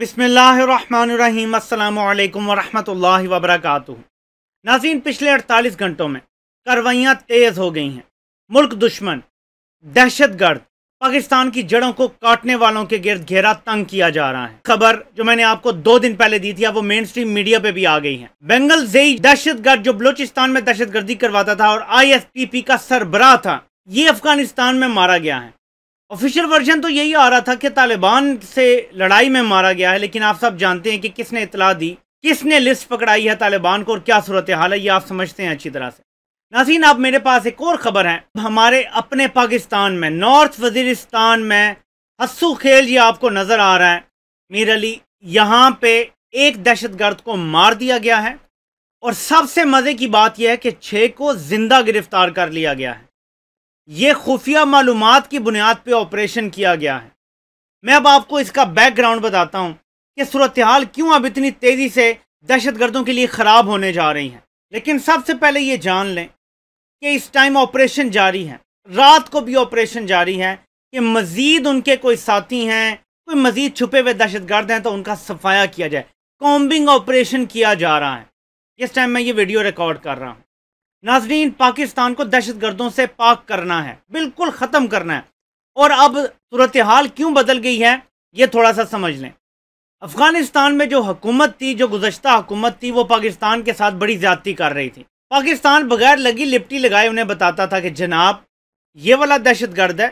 बसमीम् अल्लाम वरहमल नाजीन पिछले 48 घंटों में कार्रवाइयाँ तेज़ हो गई हैं मुल्क दुश्मन दहशत गर्द पाकिस्तान की जड़ों को काटने वालों के गिर्द घेरा तंग किया जा रहा है खबर जो मैंने आपको दो दिन पहले दी थी अब वो मेन स्ट्रीम मीडिया पे भी आ गई है बंगल जई दहशत गर्द जो बलोचिस्तान में दहशत गर्दी करवाता था और आई एस पी पी का सरबराह था ये अफगानिस्तान में मारा गया है ऑफिशियल वर्जन तो यही आ रहा था कि तालिबान से लड़ाई में मारा गया है लेकिन आप सब जानते हैं कि किसने इतला दी किसने लिस्ट पकड़ाई है तालिबान को और क्या सूरत हाल है ये आप समझते हैं अच्छी तरह से नासीन आप मेरे पास एक और ख़बर है हमारे अपने पाकिस्तान में नॉर्थ वजीरिस्तान में हसू खेल ये आपको नज़र आ रहा है मीर अली यहाँ पे एक गर्द को मार दिया गया है और सबसे मज़े की बात यह है कि छः को ज़िंदा गिरफ्तार कर लिया गया है ये खुफिया मालूम की बुनियाद पर ऑपरेशन किया गया है मैं अब आपको इसका बैकग्राउंड बताता हूँ कि सूरत हाल क्यों अब इतनी तेज़ी से दहशत गर्दों के लिए ख़राब होने जा रही है लेकिन सबसे पहले ये जान लें कि इस टाइम ऑपरेशन जारी है रात को भी ऑपरेशन जारी है कि मज़ीद उनके कोई साथी हैं कोई मज़ीद छुपे हुए दहशत गर्द हैं तो उनका सफाया किया जाए कॉम्बिंग ऑपरेशन किया जा रहा है इस टाइम मैं ये वीडियो रिकॉर्ड कर रहा हूँ नाजरीन पाकिस्तान को दहशत गर्दों से पाक करना है बिल्कुल ख़त्म करना है और अब सूरत हाल क्यों बदल गई है ये थोड़ा सा समझ लें अफ़गानिस्तान में जो हुकूमत थी जो गुजशत हुकूमत थी वो पाकिस्तान के साथ बड़ी ज़्यादती कर रही थी पाकिस्तान बगैर लगी लिपटी लगाए उन्हें बताता था कि जनाब ये वाला दहशत गर्द है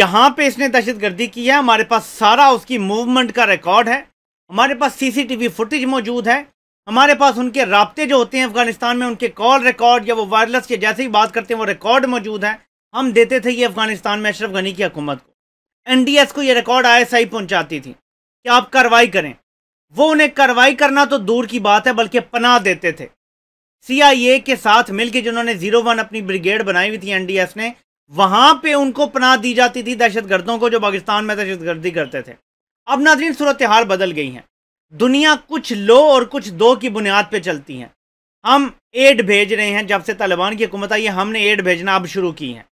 यहाँ पे इसने दहशत गर्दी की है हमारे पास सारा उसकी मूवमेंट का रिकॉर्ड है हमारे पास सीसीटीवी फुटेज मौजूद है हमारे पास उनके रबते जो होते हैं अफगानिस्तान में उनके कॉल रिकॉर्ड या वो वायरलेस के जैसे ही बात करते हैं वो रिकॉर्ड मौजूद हैं हम देते थे ये अफगानिस्तान में अशरफ गनी की हुकूमत को एस को ये रिकॉर्ड आई पहुंचाती थी कि आप कार्रवाई करें वो उन्हें कार्रवाई करना तो दूर की बात है बल्कि पनाह देते थे सीआईए के साथ मिलकर जिन्होंने जीरो वन अपनी ब्रिगेड बनाई हुई थी एनडीएस ने वहां पे उनको पनाह दी जाती थी दहशत गर्दों को जो पाकिस्तान में दहशत गर्दी करते थे अब नाजरीन सूरत हाल बदल गई है दुनिया कुछ लो और कुछ दो की बुनियाद पे चलती हैं हम एड भेज रहे हैं जब से तालिबान की हुकूमत आई है हमने एड भेजना अब शुरू की है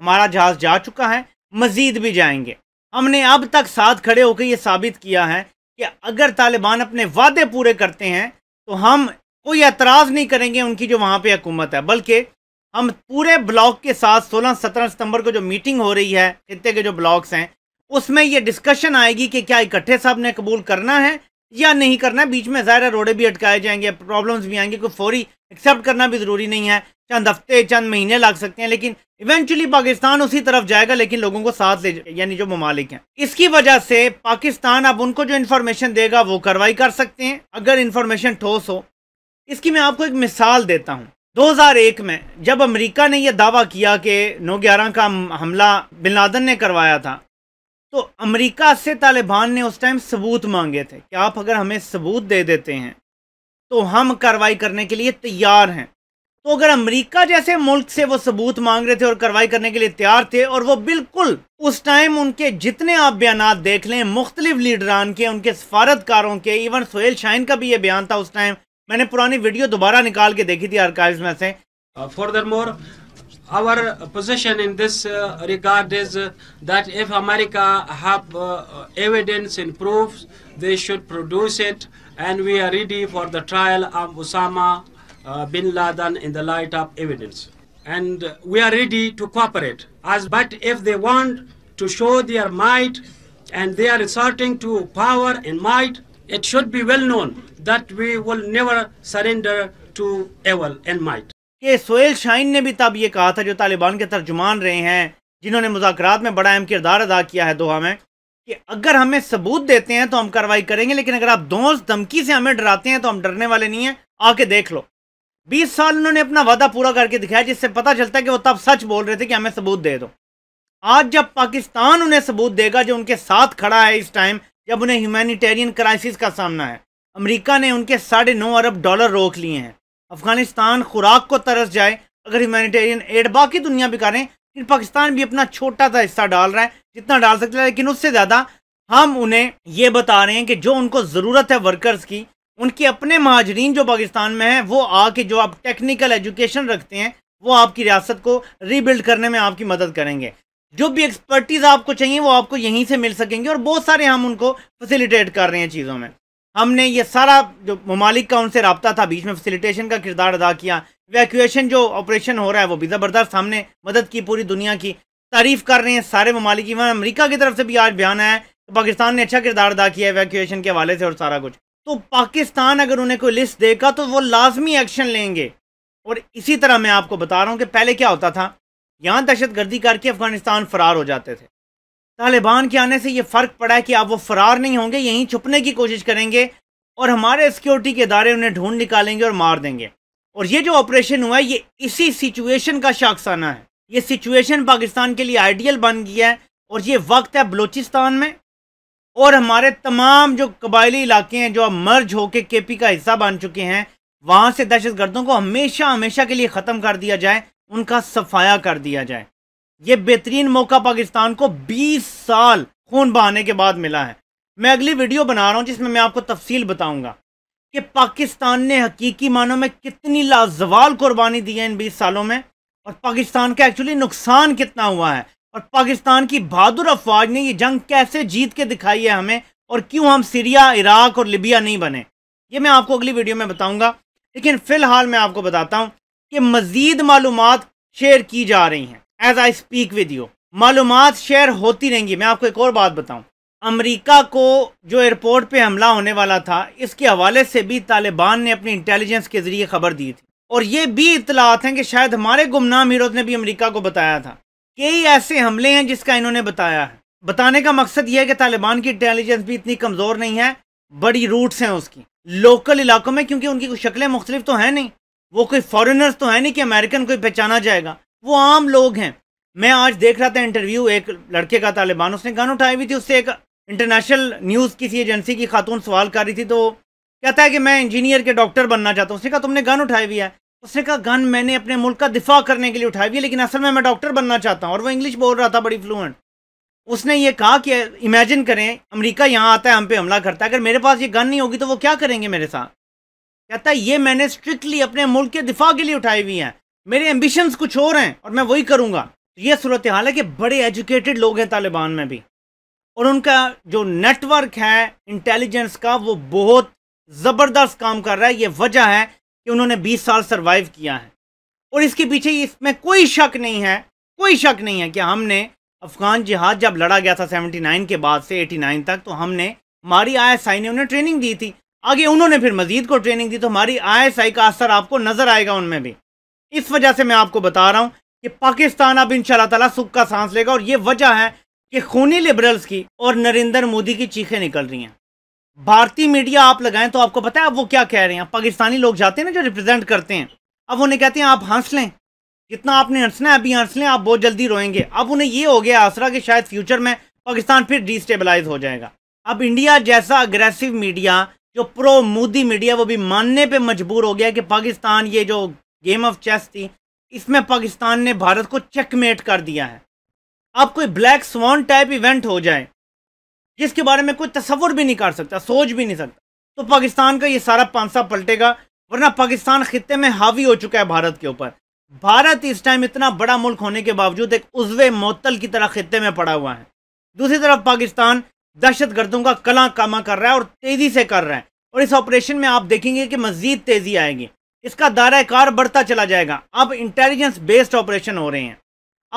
हमारा जहाज जा चुका है मज़ीद भी जाएंगे हमने अब तक साथ खड़े होकर यह साबित किया है कि अगर तालिबान अपने वादे पूरे करते हैं तो हम कोई एतराज़ नहीं करेंगे उनकी जो वहाँ पे हुकूमत है बल्कि हम पूरे ब्लॉक के साथ 16-17 सितंबर को जो मीटिंग हो रही है खत्ते के जो ब्लॉक्स हैं उसमें यह डिस्कशन आएगी कि क्या इकट्ठे साहब ने कबूल करना है या नहीं करना बीच में ज़ाहिर रोडे भी अटकाए जाएंगे प्रॉब्लम्स भी आएंगे कोई फौरी एक्सेप्ट करना भी ज़रूरी नहीं है चंद हफ्ते चंद महीने लग सकते हैं लेकिन इवेंचुअली पाकिस्तान उसी तरफ जाएगा लेकिन लोगों को साथ ले यानी जो ममालिक हैं इसकी वजह से पाकिस्तान अब उनको जो इन्फॉर्मेशन देगा वो कार्रवाई कर सकते हैं अगर इन्फॉर्मेशन ठोस हो इसकी मैं आपको एक मिसाल देता हूँ 2001 में जब अमेरिका ने यह दावा किया कि नौ ग्यारह का हमला बिन लादन ने करवाया था तो अमेरिका से तालिबान ने उस टाइम सबूत मांगे थे कि आप अगर हमें सबूत दे देते हैं तो हम कार्रवाई करने के लिए तैयार हैं तो अगर अमेरिका जैसे मुल्क से वो सबूत मांग रहे थे और कार्रवाई करने के लिए तैयार थे और वो बिल्कुल उस टाइम उनके जितने आप बयान देख लें मुख्तलिफ लीडरान के उनके सफारतकारों के इवन सोहेल शाहन का भी ये बयान था उस टाइम मैंने पुरानी वीडियो दोबारा निकाल के देखी थी आर्काइव्स में से दर uh, more our position in this uh, regard is uh, that if America have uh, uh, evidence and proofs, they should produce it, and we are ready for the trial of Osama uh, bin Laden in the light of evidence. And we are ready to cooperate. As but if they want to show their might, and they are resorting to power and might, it should be well known that we will never surrender to evil and might. कि Sohail shine ने भी तब ये कहा था जो तालिबान के तर्जुमान रहे हैं जिन्होंने मुजाकर में बड़ा अहम किरदार अदा किया है दोहा में कि अगर हमें सबूत देते हैं तो हम कार्रवाई करेंगे लेकिन अगर आप दोस्त धमकी से हमें डराते हैं तो हम डरने वाले नहीं हैं आके देख लो बीस साल उन्होंने अपना वादा पूरा करके दिखाया जिससे पता चलता है कि वो तब सच बोल रहे थे कि हमें सबूत दे दो आज जब पाकिस्तान उन्हें सबूत देगा जो उनके साथ खड़ा है इस टाइम जब उन्हें ह्यूमैनिटेरियन क्राइसिस का सामना है अमेरिका ने उनके साढ़े नौ अरब डॉलर रोक लिए हैं अफगानिस्तान खुराक को तरस जाए अगर ह्यूमैनिटेरियन एड बाकी दुनिया भी करें लेकिन पाकिस्तान भी अपना छोटा सा हिस्सा डाल रहा है जितना डाल सकता है लेकिन उससे ज़्यादा हम उन्हें ये बता रहे हैं कि जो उनको ज़रूरत है वर्कर्स की उनके अपने महाजरीन जो पाकिस्तान में हैं वो आके जो आप टेक्निकल एजुकेशन रखते हैं वो आपकी रियासत को रीबिल्ड करने में आपकी मदद करेंगे जो भी एक्सपर्टीज़ आपको चाहिए वो आपको यहीं से मिल सकेंगे और बहुत सारे हम उनको फैसिलिटेट कर रहे हैं चीज़ों में हमने ये सारा जो ममालिक का उनसे रबता था बीच में फैसिलिटेशन का किरदार अदा किया वैक्यूएशन जो ऑपरेशन हो रहा है वो भी ज़बरदस्त हमने मदद की पूरी दुनिया की तारीफ़ कर रहे हैं सारे ममालिक इवन अमरीका की तरफ से भी आज बयान आया है कि पाकिस्तान ने अच्छा किरदार अदा किया है वैक्यूएशन के हवाले से और सारा कुछ तो पाकिस्तान अगर उन्हें कोई लिस्ट देगा तो वो लाजमी एक्शन लेंगे और इसी तरह मैं आपको बता रहा हूँ कि पहले क्या होता था यहाँ दहशत गर्दी करके अफगानिस्तान फरार हो जाते थे तालिबान के आने से ये फ़र्क पड़ा है कि आप वो फरार नहीं होंगे यहीं छुपने की कोशिश करेंगे और हमारे सिक्योरिटी के इदारे उन्हें ढूंढ निकालेंगे और मार देंगे और ये जो ऑपरेशन हुआ है ये इसी सिचुएशन का शाखसाना है ये सिचुएशन पाकिस्तान के लिए आइडियल बन गया है और ये वक्त है बलूचिस्तान में और हमारे तमाम जो कबायली इलाके हैं जो अब मर्ज होकर के पी का हिस्सा बन चुके हैं वहाँ से दहशत गर्दों को हमेशा हमेशा के लिए ख़त्म कर दिया जाए उनका सफाया कर दिया जाए ये बेहतरीन मौका पाकिस्तान को 20 साल खून बहाने के बाद मिला है मैं अगली वीडियो बना रहा हूँ जिसमें मैं आपको तफसील बताऊँगा कि पाकिस्तान ने हकीकी मानों में कितनी लाजवाल कुर्बानी दी है इन बीस सालों में और पाकिस्तान का एक्चुअली नुकसान कितना हुआ है और पाकिस्तान की बहादुर अफवाज ने ये जंग कैसे जीत के दिखाई है हमें और क्यों हम सीरिया इराक और लिबिया नहीं बने ये मैं आपको अगली वीडियो में बताऊंगा लेकिन फ़िलहाल मैं आपको बताता हूँ कि मज़ीद मालूम शेयर की जा रही हैं as I speak with you मालूम शेयर होती रहेंगी मैं आपको एक और बात बताऊं अमरीका को जो एयरपोर्ट पर हमला होने वाला था इसके हवाले से भी तालिबान ने अपनी इंटेलिजेंस के ज़रिए खबर दी थी और ये भी इतलात हैं कि शायद हमारे गुमनाम हीरोज ने भी अमरीका को बताया था कई ऐसे हमले हैं जिसका इन्होंने बताया है बताने का मकसद यह है कि तालिबान की इंटेलिजेंस भी इतनी कमज़ोर नहीं है बड़ी रूट्स हैं उसकी लोकल इलाकों में क्योंकि उनकी शक्लें मुख्तलिफ तो हैं नहीं वो कोई फॉरेनर्स तो है नहीं कि अमेरिकन कोई पहचाना जाएगा वो आम लोग हैं मैं आज देख रहा था इंटरव्यू एक लड़के का तालिबान उसने गन उठाई हुई थी उससे एक इंटरनेशनल न्यूज़ किसी एजेंसी की खातून सवाल कर रही थी तो कहता है कि मैं इंजीनियर के डॉक्टर बनना चाहता हूँ उसने कहा तुमने गन उठाई हुई है उसने कहा गन मैंने अपने मुल्क का दिफा करने के लिए उठाई हुई है लेकिन असल में मैं डॉक्टर बनना चाहता हूँ और वो इंग्लिश बोल रहा था बड़ी फ्लूंट उसने ये कहा कि इमेजिन करें अमेरिका यहाँ आता है हम पे हमला करता है अगर मेरे पास ये गन नहीं होगी तो वो क्या करेंगे मेरे साथ कहता है ये मैंने स्ट्रिक्टली अपने मुल्क के दिफा के लिए उठाई हुई है मेरे एम्बिशन कुछ और हैं और मैं वही करूंगा ये सूरत हाल है कि बड़े एजुकेटेड लोग हैं तालिबान में भी और उनका जो नेटवर्क है इंटेलिजेंस का वो बहुत ज़बरदस्त काम कर रहा है ये वजह है कि उन्होंने 20 साल सरवाइव किया है और इसके पीछे इसमें कोई शक नहीं है कोई शक नहीं है कि हमने अफगान जिहाद जब लड़ा गया था 79 के बाद से 89 तक तो हमने हमारी आई एस आई ने उन्हें ट्रेनिंग दी थी आगे उन्होंने फिर मजीद को ट्रेनिंग दी तो हमारी आई एस आई का असर आपको नज़र आएगा उनमें भी इस वजह से मैं आपको बता रहा हूँ कि पाकिस्तान अब इन शाह सुख का सांस लेगा और ये वजह है कि खूनी लिबरल्स की और नरेंद्र मोदी की चीखें निकल रही हैं भारतीय मीडिया आप लगाएं तो आपको पता है अब वो क्या कह रहे हैं पाकिस्तानी लोग जाते हैं ना जो रिप्रेजेंट करते हैं अब उन्हें कहते हैं आप हंस लें जितना आपने हंसना है अभी हंस लें आप बहुत जल्दी रोएंगे अब उन्हें ये हो गया आसरा कि शायद फ्यूचर में पाकिस्तान फिर डिस्टेबलाइज हो जाएगा अब इंडिया जैसा अग्रेसिव मीडिया जो प्रो मोदी मीडिया वो भी मानने पर मजबूर हो गया कि पाकिस्तान ये जो गेम ऑफ चेस थी इसमें पाकिस्तान ने भारत को चेकमेट कर दिया है अब कोई ब्लैक स्वान टाइप इवेंट हो जाए जिसके बारे में कोई तस्वुर भी नहीं कर सकता सोच भी नहीं सकता तो पाकिस्तान का ये सारा पांसा पलटेगा वरना पाकिस्तान खत्े में हावी हो चुका है भारत के ऊपर भारत इस टाइम इतना बड़ा मुल्क होने के बावजूद एक उजवे मअतल की तरह खत्े में पड़ा हुआ है दूसरी तरफ पाकिस्तान दहशत गर्दों का कला कामा कर रहा है और तेज़ी से कर रहा है और इस ऑपरेशन में आप देखेंगे कि मजीद तेज़ी आएगी इसका दायरा कार बढ़ता चला जाएगा अब इंटेलिजेंस बेस्ड ऑपरेशन हो रहे हैं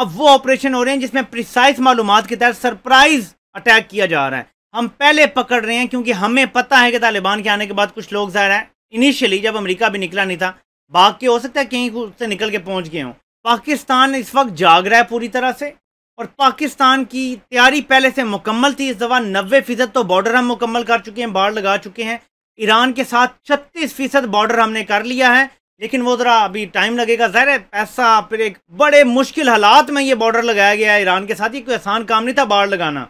अब वो ऑपरेशन हो रहे हैं जिसमें प्रिसाइज मालूम के तहत सरप्राइज अटैक किया जा रहा है हम पहले पकड़ रहे हैं क्योंकि हमें पता है कि तालिबान के आने के बाद कुछ लोग ज़ाहिर हैं इनिशियली जब अमेरिका भी निकला नहीं था भाग के हो सकता है कहीं से निकल के पहुंच गए हों पाकिस्तान इस वक्त जाग रहा है पूरी तरह से और पाकिस्तान की तैयारी पहले से मुकम्मल थी इस दफ़ा नब्बे फ़ीसद तो बॉर्डर हम मुकम्मल कर चुके हैं बाढ़ लगा चुके हैं ईरान के साथ छत्तीस फीसद बॉर्डर हमने कर लिया है लेकिन वो ज़रा अभी टाइम लगेगा ज़हर है पैसा फिर एक बड़े मुश्किल हालात में ये बॉर्डर लगाया गया है ईरान के साथ ही कोई आसान काम नहीं था बाढ़ लगाना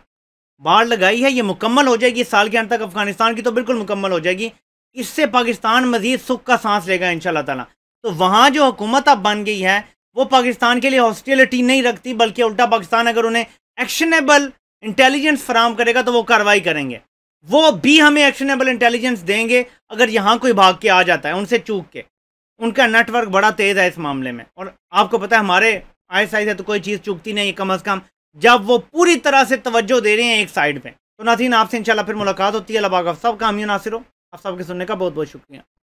बाढ़ लगाई है ये मुकम्मल हो जाएगी इस साल के अंत तक अफगानिस्तान की तो बिल्कुल मुकम्मल हो जाएगी इससे पाकिस्तान मजीद सुख का सांस लेगा इन तला तो वहाँ जो हुकूमत अब बन गई है वो पाकिस्तान के लिए हॉस्टेलिटी नहीं रखती बल्कि उल्टा पाकिस्तान अगर उन्हें एक्शनेबल इंटेलिजेंस फराम करेगा तो वो कार्रवाई करेंगे वो भी हमें एक्शनेबल इंटेलिजेंस देंगे अगर यहाँ कोई भाग के आ जाता है उनसे चूक के उनका नेटवर्क बड़ा तेज़ है इस मामले में और आपको पता है हमारे आई साइड है तो कोई चीज़ चूकती नहीं कम अज़ कम जब वो पूरी तरह से तवज्जो दे रहे हैं एक साइड पर तो नाथीन आपसे इंशाल्लाह फिर मुलाकात होती है अल्लाह पाक आप सबका अमीन नासिर हो आप सबके सुनने का बहुत बहुत शुक्रिया